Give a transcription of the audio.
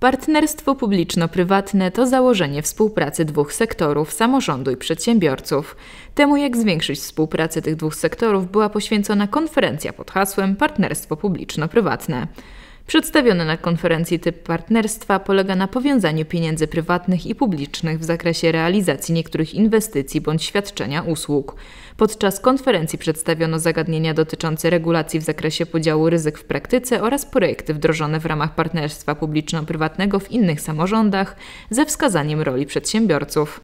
Partnerstwo publiczno-prywatne to założenie współpracy dwóch sektorów samorządu i przedsiębiorców. Temu, jak zwiększyć współpracę tych dwóch sektorów, była poświęcona konferencja pod hasłem Partnerstwo publiczno-prywatne. Przedstawiony na konferencji typ partnerstwa polega na powiązaniu pieniędzy prywatnych i publicznych w zakresie realizacji niektórych inwestycji bądź świadczenia usług. Podczas konferencji przedstawiono zagadnienia dotyczące regulacji w zakresie podziału ryzyk w praktyce oraz projekty wdrożone w ramach partnerstwa publiczno-prywatnego w innych samorządach ze wskazaniem roli przedsiębiorców.